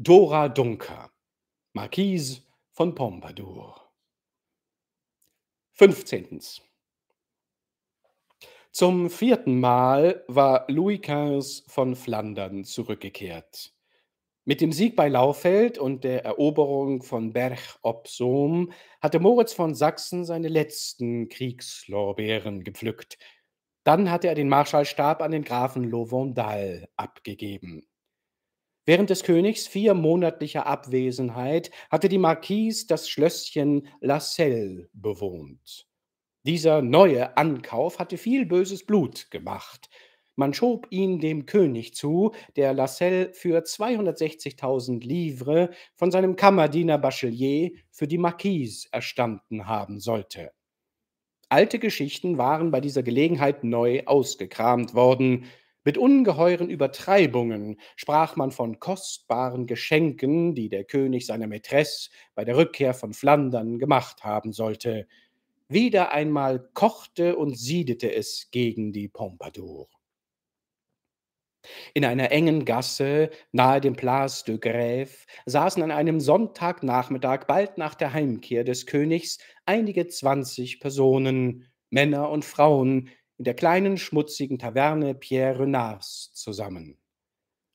Dora Dunker, Marquise von Pompadour. 15. Zum vierten Mal war Louis XV von Flandern zurückgekehrt. Mit dem Sieg bei Laufeld und der Eroberung von Berg op Sohm hatte Moritz von Sachsen seine letzten Kriegslorbeeren gepflückt. Dann hatte er den Marschallstab an den Grafen Lovendal abgegeben. Während des Königs viermonatlicher Abwesenheit hatte die Marquise das Schlösschen La Celle bewohnt. Dieser neue Ankauf hatte viel böses Blut gemacht. Man schob ihn dem König zu, der La Celle für 260.000 Livres von seinem Kammerdiener Bachelier für die Marquise erstanden haben sollte. Alte Geschichten waren bei dieser Gelegenheit neu ausgekramt worden – mit ungeheuren Übertreibungen sprach man von kostbaren Geschenken, die der König seiner Mätresse bei der Rückkehr von Flandern gemacht haben sollte. Wieder einmal kochte und siedete es gegen die Pompadour. In einer engen Gasse nahe dem Place de Grève saßen an einem Sonntagnachmittag bald nach der Heimkehr des Königs einige zwanzig Personen, Männer und Frauen, in der kleinen schmutzigen Taverne Pierre Renards zusammen.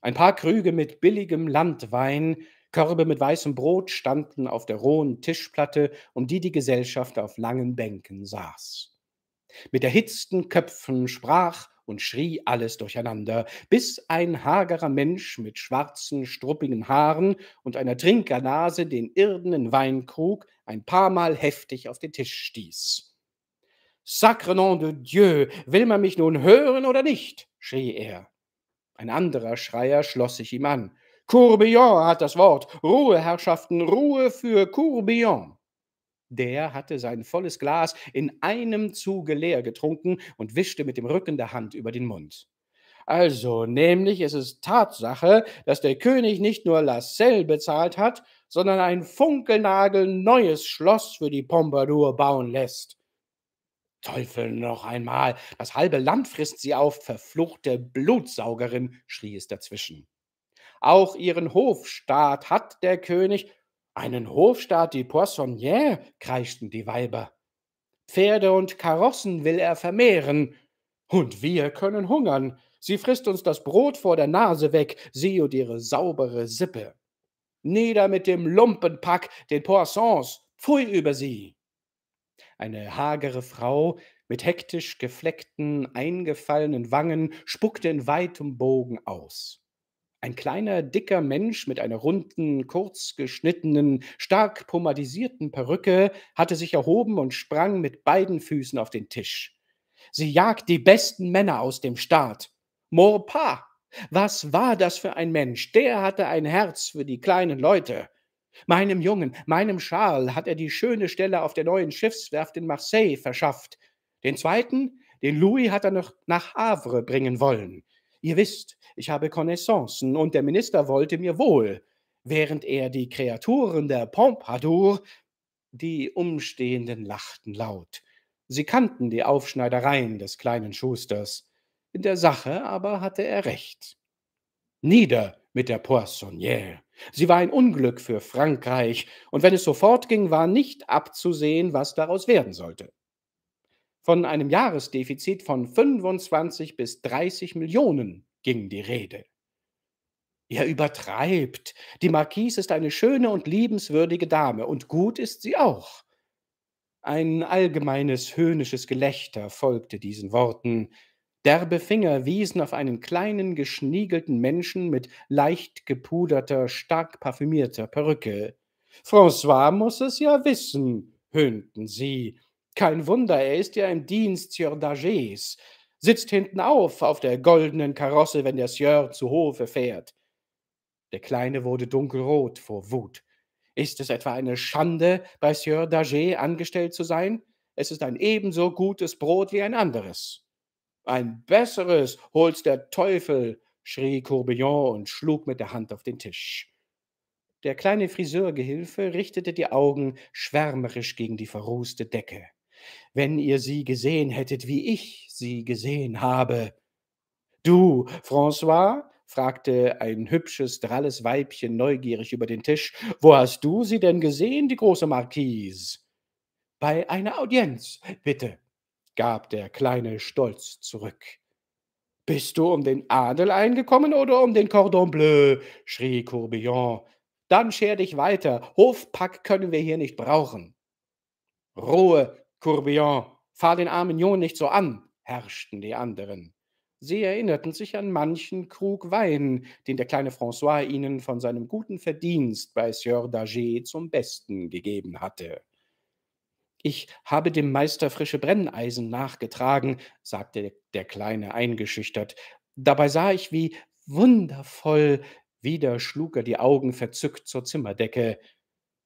Ein paar Krüge mit billigem Landwein, Körbe mit weißem Brot standen auf der rohen Tischplatte, um die die Gesellschaft auf langen Bänken saß. Mit erhitzten Köpfen sprach und schrie alles durcheinander, bis ein hagerer Mensch mit schwarzen, struppigen Haaren und einer Trinkernase den irdenen Weinkrug ein paar Mal heftig auf den Tisch stieß. Sacre nom de Dieu, will man mich nun hören oder nicht? schrie er. Ein anderer Schreier schloss sich ihm an. Courbillon hat das Wort. Ruhe, Herrschaften, Ruhe für Courbillon. Der hatte sein volles Glas in einem Zuge leer getrunken und wischte mit dem Rücken der Hand über den Mund. Also, nämlich ist es Tatsache, dass der König nicht nur Lasselle bezahlt hat, sondern ein funkelnagelneues Schloss für die Pompadour bauen lässt. Teufel noch einmal! Das halbe Land frisst sie auf, verfluchte Blutsaugerin! schrie es dazwischen. Auch ihren Hofstaat hat der König. Einen Hofstaat, die Poissonnière, kreischten die Weiber. Pferde und Karossen will er vermehren. Und wir können hungern. Sie frisst uns das Brot vor der Nase weg, sie und ihre saubere Sippe. Nieder mit dem Lumpenpack, den Poissons, pfui über sie! Eine hagere Frau mit hektisch gefleckten, eingefallenen Wangen spuckte in weitem Bogen aus. Ein kleiner, dicker Mensch mit einer runden, kurz geschnittenen, stark pomadisierten Perücke hatte sich erhoben und sprang mit beiden Füßen auf den Tisch. Sie jagt die besten Männer aus dem Staat. Maurepas! Was war das für ein Mensch? Der hatte ein Herz für die kleinen Leute. Meinem Jungen, meinem Charles hat er die schöne Stelle auf der neuen Schiffswerft in Marseille verschafft. Den zweiten, den Louis, hat er noch nach Havre bringen wollen. Ihr wisst, ich habe Connaissancen und der Minister wollte mir wohl, während er die Kreaturen der Pompadour, die Umstehenden lachten laut. Sie kannten die Aufschneidereien des kleinen Schusters. In der Sache aber hatte er recht. Nieder mit der Poissonnière. Sie war ein Unglück für Frankreich, und wenn es so fortging, war nicht abzusehen, was daraus werden sollte. Von einem Jahresdefizit von 25 bis 30 Millionen ging die Rede. Ihr übertreibt. Die Marquise ist eine schöne und liebenswürdige Dame, und gut ist sie auch. Ein allgemeines höhnisches Gelächter folgte diesen Worten. Derbe Finger wiesen auf einen kleinen, geschniegelten Menschen mit leicht gepuderter, stark parfümierter Perücke. François muss es ja wissen, höhnten sie. Kein Wunder, er ist ja im Dienst Sieur d'Agés, sitzt hinten auf auf der goldenen Karosse, wenn der Sieur zu Hofe fährt. Der Kleine wurde dunkelrot vor Wut. Ist es etwa eine Schande, bei Sieur d'Agé angestellt zu sein? Es ist ein ebenso gutes Brot wie ein anderes. Ein besseres hol's der Teufel, schrie Courbillon und schlug mit der Hand auf den Tisch. Der kleine Friseurgehilfe richtete die Augen schwärmerisch gegen die verrußte Decke. Wenn ihr sie gesehen hättet, wie ich sie gesehen habe. Du, François? fragte ein hübsches, dralles Weibchen neugierig über den Tisch. Wo hast du sie denn gesehen, die große Marquise? Bei einer Audienz, bitte, gab der Kleine stolz zurück. Bist du um den Adel eingekommen oder um den Cordon Bleu? schrie Courbillon. Dann scher dich weiter. Hofpack können wir hier nicht brauchen. Ruhe, Courbillon. Fahr den armen Jungen nicht so an, herrschten die anderen. Sie erinnerten sich an manchen Krug Wein, den der kleine François ihnen von seinem guten Verdienst bei Sieur d'Ager zum Besten gegeben hatte. Ich habe dem Meister frische Brenneisen nachgetragen, sagte der Kleine eingeschüchtert. Dabei sah ich, wie wundervoll, wieder schlug er die Augen verzückt zur Zimmerdecke.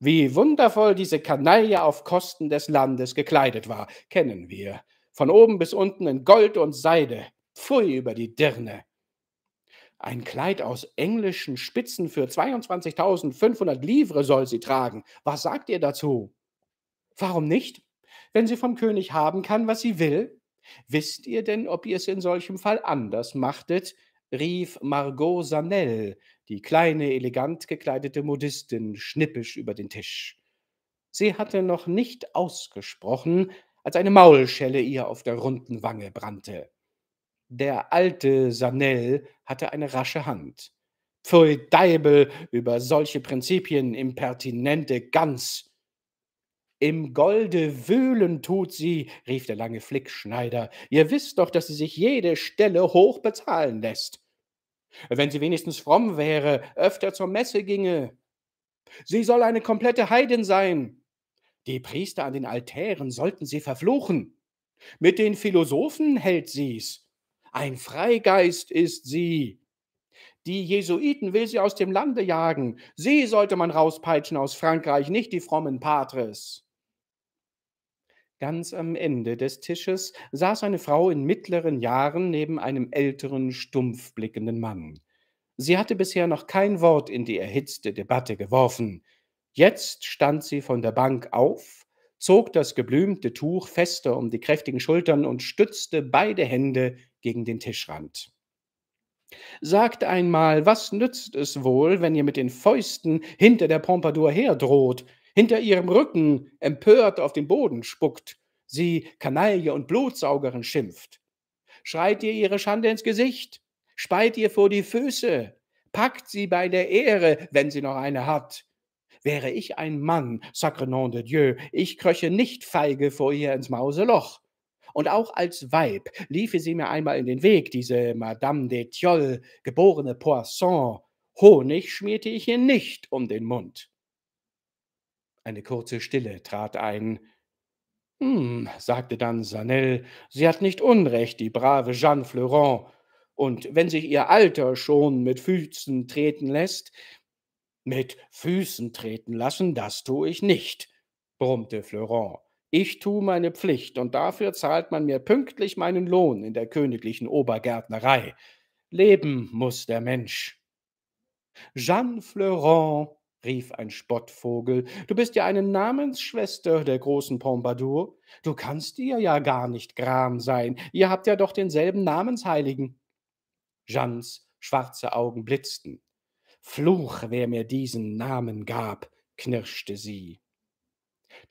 Wie wundervoll diese Kanaille auf Kosten des Landes gekleidet war, kennen wir. Von oben bis unten in Gold und Seide. Pfui über die Dirne. Ein Kleid aus englischen Spitzen für 22.500 Livre soll sie tragen. Was sagt ihr dazu? Warum nicht? Wenn sie vom König haben kann, was sie will, wisst ihr denn, ob ihr es in solchem Fall anders machtet? rief Margot Sanel, die kleine, elegant gekleidete Modistin, schnippisch über den Tisch. Sie hatte noch nicht ausgesprochen, als eine Maulschelle ihr auf der runden Wange brannte. Der alte Sanel hatte eine rasche Hand. Pfui Deibel über solche Prinzipien, impertinente Gans, im Golde wühlen tut sie, rief der lange Flickschneider. Ihr wisst doch, dass sie sich jede Stelle hoch bezahlen lässt. Wenn sie wenigstens fromm wäre, öfter zur Messe ginge. Sie soll eine komplette Heidin sein. Die Priester an den Altären sollten sie verfluchen. Mit den Philosophen hält sie's. Ein Freigeist ist sie. Die Jesuiten will sie aus dem Lande jagen. Sie sollte man rauspeitschen aus Frankreich, nicht die frommen Patres. Ganz am Ende des Tisches saß eine Frau in mittleren Jahren neben einem älteren, stumpf blickenden Mann. Sie hatte bisher noch kein Wort in die erhitzte Debatte geworfen. Jetzt stand sie von der Bank auf, zog das geblümte Tuch fester um die kräftigen Schultern und stützte beide Hände gegen den Tischrand. Sagt einmal, was nützt es wohl, wenn ihr mit den Fäusten hinter der Pompadour herdroht? hinter ihrem Rücken empört auf den Boden spuckt, sie Kanaille und Blutsaugerin schimpft. Schreit ihr ihre Schande ins Gesicht, speit ihr vor die Füße, packt sie bei der Ehre, wenn sie noch eine hat. Wäre ich ein Mann, sacre nom de Dieu, ich kröche nicht feige vor ihr ins Mauseloch. Und auch als Weib liefe sie mir einmal in den Weg, diese Madame de Tiolle, geborene Poisson. Honig schmierte ich ihr nicht um den Mund. Eine kurze Stille trat ein. Hm, sagte dann Sanel, sie hat nicht Unrecht, die brave Jeanne Fleuron. Und wenn sich ihr Alter schon mit Füßen treten lässt, mit Füßen treten lassen, das tue ich nicht, brummte Fleuron. Ich tue meine Pflicht und dafür zahlt man mir pünktlich meinen Lohn in der königlichen Obergärtnerei. Leben muß der Mensch. Jeanne Fleuron, rief ein Spottvogel, du bist ja eine Namensschwester der großen Pompadour. Du kannst ihr ja gar nicht gram sein. Ihr habt ja doch denselben Namensheiligen. Jeans schwarze Augen blitzten. Fluch, wer mir diesen Namen gab, knirschte sie.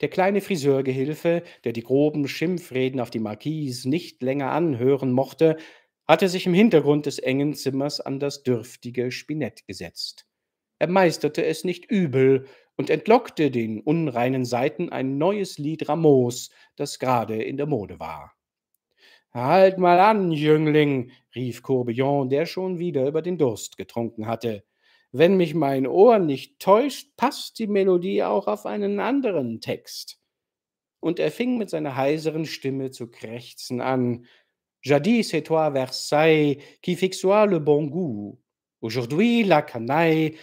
Der kleine Friseurgehilfe, der die groben Schimpfreden auf die Marquise nicht länger anhören mochte, hatte sich im Hintergrund des engen Zimmers an das dürftige Spinett gesetzt. Er meisterte es nicht übel und entlockte den unreinen Seiten ein neues Lied Ramos, das gerade in der Mode war. Halt mal an, Jüngling, rief Courbillon, der schon wieder über den Durst getrunken hatte. Wenn mich mein Ohr nicht täuscht, passt die Melodie auch auf einen anderen Text. Und er fing mit seiner heiseren Stimme zu krächzen an. Jadis c'est toi Versailles qui fixa le bon goût. Aujourd'hui la canaille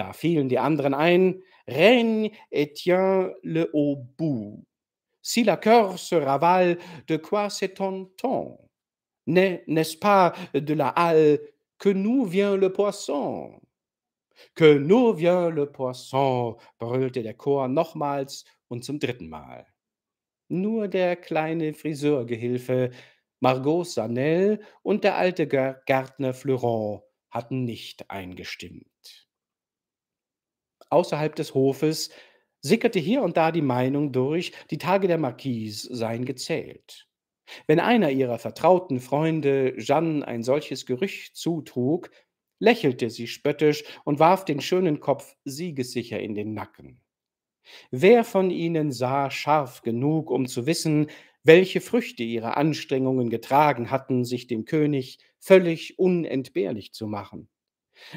da fielen die anderen ein, Règne et tiens le haut bout. Si la cœur se ravale, de quoi s'étonne-t-on? N'est-ce pas de la halle que nous vient le poisson? Que nous vient le poisson, brüllte der Chor nochmals und zum dritten Mal. Nur der kleine Friseurgehilfe Margot Sanel und der alte Gärtner Fleuron hatten nicht eingestimmt außerhalb des Hofes sickerte hier und da die Meinung durch, die Tage der Marquise seien gezählt. Wenn einer ihrer vertrauten Freunde Jeanne ein solches Gerücht zutrug, lächelte sie spöttisch und warf den schönen Kopf siegessicher in den Nacken. Wer von ihnen sah scharf genug, um zu wissen, welche Früchte ihre Anstrengungen getragen hatten, sich dem König völlig unentbehrlich zu machen?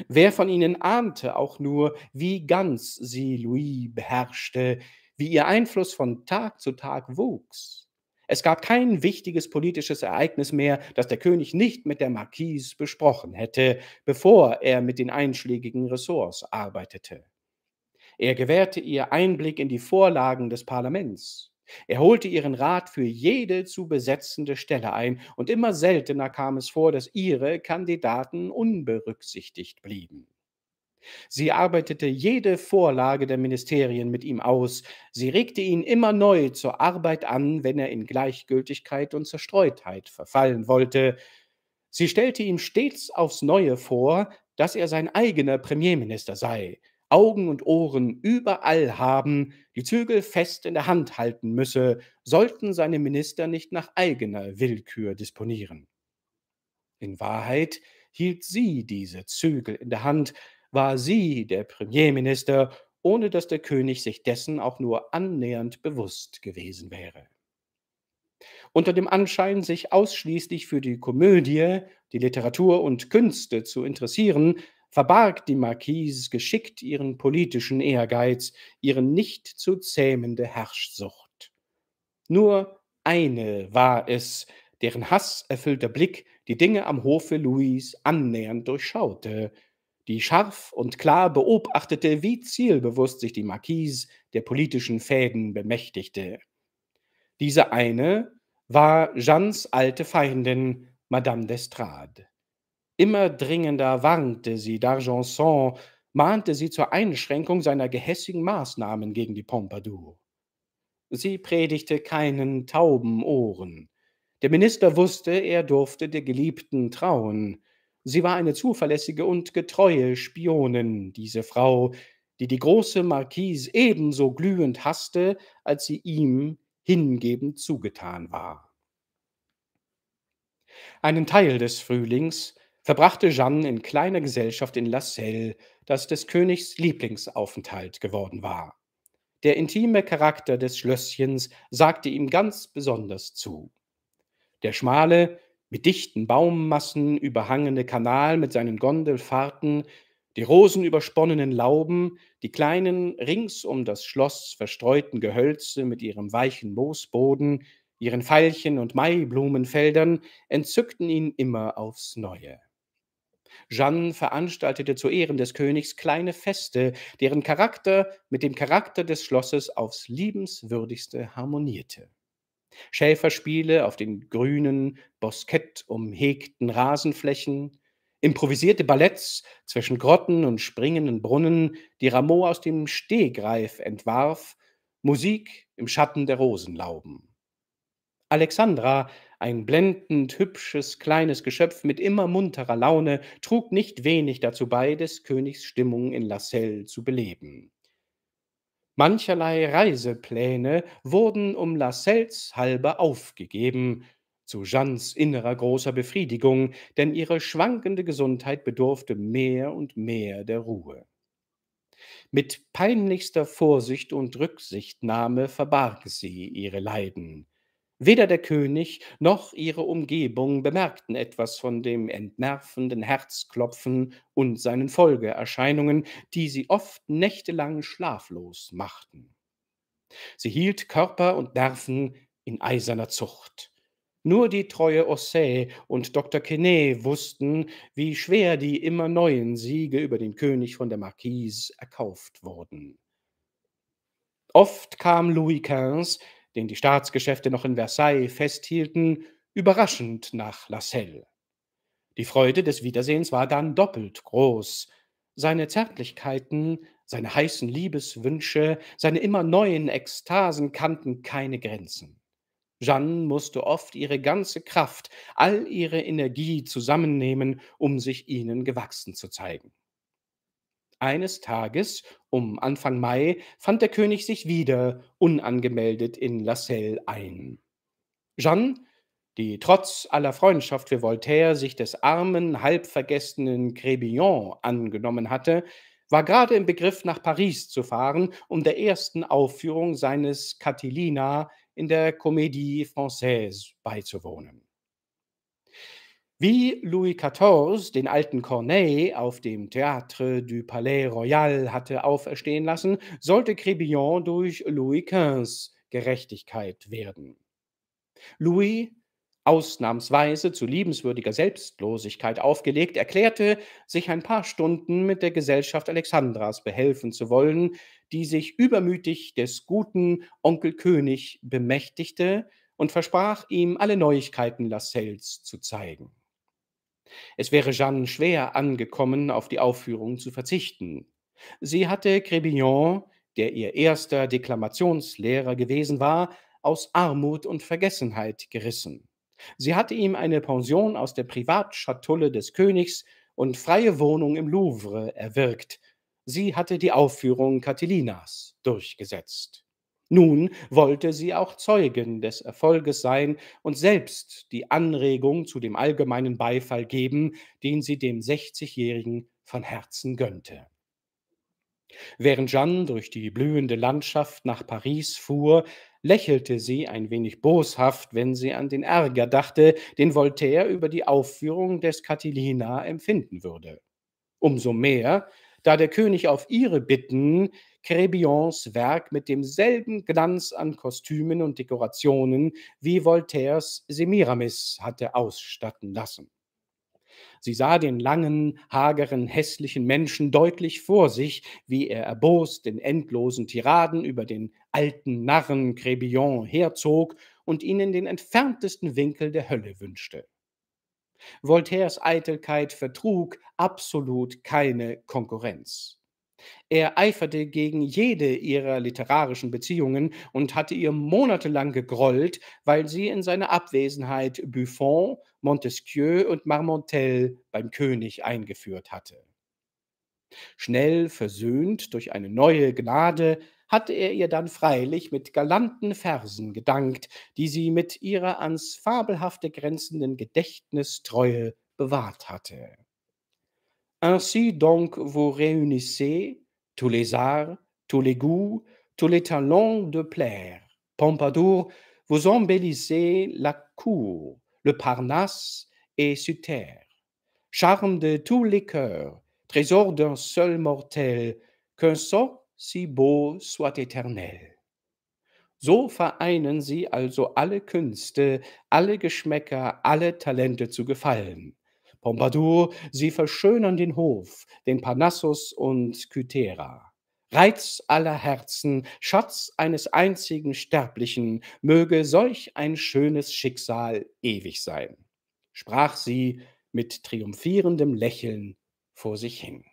Wer von ihnen ahnte auch nur, wie ganz sie Louis beherrschte, wie ihr Einfluss von Tag zu Tag wuchs? Es gab kein wichtiges politisches Ereignis mehr, das der König nicht mit der Marquise besprochen hätte, bevor er mit den einschlägigen Ressorts arbeitete. Er gewährte ihr Einblick in die Vorlagen des Parlaments. Er holte ihren Rat für jede zu besetzende Stelle ein, und immer seltener kam es vor, dass ihre Kandidaten unberücksichtigt blieben. Sie arbeitete jede Vorlage der Ministerien mit ihm aus, sie regte ihn immer neu zur Arbeit an, wenn er in Gleichgültigkeit und Zerstreutheit verfallen wollte, sie stellte ihm stets aufs neue vor, dass er sein eigener Premierminister sei, Augen und Ohren überall haben, die Zügel fest in der Hand halten müsse, sollten seine Minister nicht nach eigener Willkür disponieren. In Wahrheit hielt sie diese Zügel in der Hand, war sie der Premierminister, ohne dass der König sich dessen auch nur annähernd bewusst gewesen wäre. Unter dem Anschein, sich ausschließlich für die Komödie, die Literatur und Künste zu interessieren, verbarg die Marquise geschickt ihren politischen Ehrgeiz, ihre nicht zu zähmende Herrschsucht. Nur eine war es, deren hasserfüllter Blick die Dinge am Hofe Louis annähernd durchschaute, die scharf und klar beobachtete, wie zielbewusst sich die Marquise der politischen Fäden bemächtigte. Diese eine war Jeannes alte Feindin, Madame d'Estrade. Immer dringender warnte sie D'Argenson, mahnte sie zur Einschränkung seiner gehässigen Maßnahmen gegen die Pompadour. Sie predigte keinen tauben Ohren. Der Minister wusste, er durfte der Geliebten trauen. Sie war eine zuverlässige und getreue Spionin, diese Frau, die die große Marquise ebenso glühend hasste, als sie ihm hingebend zugetan war. Einen Teil des Frühlings verbrachte Jeanne in kleiner Gesellschaft in La Celle, das des Königs Lieblingsaufenthalt geworden war. Der intime Charakter des Schlösschens sagte ihm ganz besonders zu. Der schmale, mit dichten Baummassen überhangene Kanal mit seinen Gondelfahrten, die rosenübersponnenen Lauben, die kleinen rings um das Schloss verstreuten Gehölze mit ihrem weichen Moosboden, ihren Veilchen und Maiblumenfeldern entzückten ihn immer aufs Neue. Jeanne veranstaltete zu Ehren des Königs kleine Feste, deren Charakter mit dem Charakter des Schlosses aufs liebenswürdigste harmonierte. Schäferspiele auf den grünen, boskettumhegten Rasenflächen, improvisierte Balletts zwischen Grotten und springenden Brunnen, die Rameau aus dem Stehgreif entwarf, Musik im Schatten der Rosenlauben. Alexandra, ein blendend hübsches kleines Geschöpf mit immer munterer Laune, trug nicht wenig dazu bei, des Königs Stimmung in La Celle zu beleben. Mancherlei Reisepläne wurden um La Selles halber aufgegeben, zu Jeannes innerer großer Befriedigung, denn ihre schwankende Gesundheit bedurfte mehr und mehr der Ruhe. Mit peinlichster Vorsicht und Rücksichtnahme verbarg sie ihre Leiden. Weder der König noch ihre Umgebung bemerkten etwas von dem entnervenden Herzklopfen und seinen Folgeerscheinungen, die sie oft nächtelang schlaflos machten. Sie hielt Körper und Nerven in eiserner Zucht. Nur die treue Ossay und Dr. Quenet wussten, wie schwer die immer neuen Siege über den König von der Marquise erkauft wurden. Oft kam Louis XV den die Staatsgeschäfte noch in Versailles festhielten, überraschend nach La Celle. Die Freude des Wiedersehens war dann doppelt groß. Seine Zärtlichkeiten, seine heißen Liebeswünsche, seine immer neuen Ekstasen kannten keine Grenzen. Jeanne musste oft ihre ganze Kraft, all ihre Energie zusammennehmen, um sich ihnen gewachsen zu zeigen. Eines Tages, um Anfang Mai, fand der König sich wieder unangemeldet in La Celle ein. Jeanne, die trotz aller Freundschaft für Voltaire sich des armen, halbvergessenen Crébillon angenommen hatte, war gerade im Begriff, nach Paris zu fahren, um der ersten Aufführung seines Catilina in der Comédie Française beizuwohnen. Wie Louis XIV den alten Corneille auf dem Théâtre du Palais Royal hatte auferstehen lassen, sollte Crébillon durch Louis XV Gerechtigkeit werden. Louis, ausnahmsweise zu liebenswürdiger Selbstlosigkeit aufgelegt, erklärte, sich ein paar Stunden mit der Gesellschaft Alexandras behelfen zu wollen, die sich übermütig des guten Onkel König bemächtigte und versprach ihm, alle Neuigkeiten Lascelles zu zeigen. Es wäre Jeanne schwer angekommen, auf die Aufführung zu verzichten. Sie hatte Crébillon, der ihr erster Deklamationslehrer gewesen war, aus Armut und Vergessenheit gerissen. Sie hatte ihm eine Pension aus der Privatschatulle des Königs und freie Wohnung im Louvre erwirkt. Sie hatte die Aufführung Catilinas durchgesetzt. Nun wollte sie auch Zeugin des Erfolges sein und selbst die Anregung zu dem allgemeinen Beifall geben, den sie dem 60-Jährigen von Herzen gönnte. Während Jeanne durch die blühende Landschaft nach Paris fuhr, lächelte sie ein wenig boshaft, wenn sie an den Ärger dachte, den Voltaire über die Aufführung des Catilina empfinden würde. Umso mehr, da der König auf ihre Bitten Crébillons Werk mit demselben Glanz an Kostümen und Dekorationen wie Voltaires Semiramis hatte ausstatten lassen. Sie sah den langen, hageren, hässlichen Menschen deutlich vor sich, wie er erbost in endlosen Tiraden über den alten Narren Crébillon herzog und ihnen den entferntesten Winkel der Hölle wünschte. Voltaires Eitelkeit vertrug absolut keine Konkurrenz. Er eiferte gegen jede ihrer literarischen Beziehungen und hatte ihr monatelang gegrollt, weil sie in seiner Abwesenheit Buffon, Montesquieu und Marmontel beim König eingeführt hatte. Schnell versöhnt durch eine neue Gnade hatte er ihr dann freilich mit galanten Versen gedankt, die sie mit ihrer ans Fabelhafte grenzenden Gedächtnistreue bewahrt hatte. Ainsi donc vous réunissez tous les arts, tous les goûts, tous les talents de plaire. Pompadour, vous embellissez la cour, le Parnasse et terre Charme de tous les cœurs, trésor d'un seul mortel, qu'un sort si beau soit éternel. So vereinen sie also alle Künste, alle Geschmäcker, alle Talente zu gefallen. Pompadour, sie verschönern den Hof, den Parnassus und Kythera. Reiz aller Herzen, Schatz eines einzigen Sterblichen, möge solch ein schönes Schicksal ewig sein, sprach sie mit triumphierendem Lächeln vor sich hin.